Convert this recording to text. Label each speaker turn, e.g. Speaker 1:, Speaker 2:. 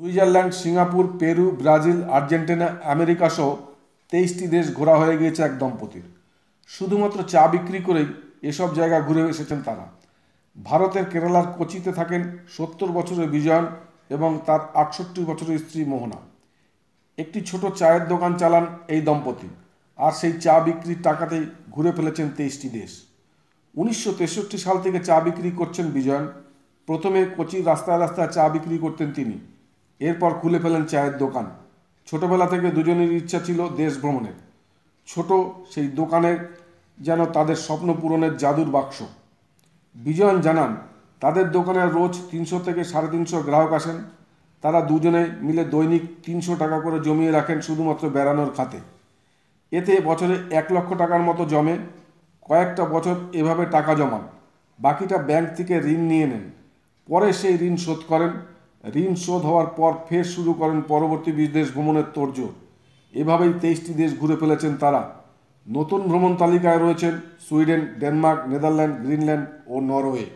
Speaker 1: Switzerland Singapore Peru Brazil Argentina America সহ তেইশটি দেশ ঘোরা হয়ে গিয়েছে এক দম্পতির শুধুমাত্র চা বিক্রি করেই এসব জায়গা ঘুরে এসেছেন তারা ভারতের কেরালার কোচিতে থাকেন সত্তর বছরের বিজয়ন এবং তার আটষট্টি বছরের স্ত্রী মোহনা একটি ছোট চায়ের দোকান চালান এই দম্পতি আর সেই চা বিক্রির টাকাতেই ঘুরে ফেলেছেন তেইশটি দেশ উনিশশো সাল থেকে চা বিক্রি করছেন বিজয়ন প্রথমে কোচির রাস্তায় রাস্তায় চা বিক্রি করতেন তিনি এরপর খুলে ফেলেন চায়ের দোকান ছোটবেলা থেকে দুজনের ইচ্ছা ছিল দেশ ভ্রমণের ছোট সেই দোকানের যেন তাদের স্বপ্ন পূরণের জাদুর বাক্স বিজয়ন জানান তাদের দোকানে রোজ তিনশো থেকে সাড়ে তিনশো গ্রাহক আসেন তারা দুজনে মিলে দৈনিক তিনশো টাকা করে জমিয়ে রাখেন শুধুমাত্র বেড়ানোর খাতে এতে বছরে এক লক্ষ টাকার মতো জমে কয়েকটা বছর এভাবে টাকা জমান বাকিটা ব্যাংক থেকে ঋণ নিয়ে নেন পরে সেই ঋণ শোধ করেন ঋণ শোধ হওয়ার পর ফের শুরু করেন পরবর্তী বিশ দেশ ভ্রমণের তোড়জোড় এভাবেই তেইশটি দেশ ঘুরে ফেলেছেন তারা নতুন ভ্রমণ তালিকায় রয়েছেন সুইডেন ডেনমার্ক নেদারল্যান্ড গ্রিনল্যান্ড ও নরওয়ে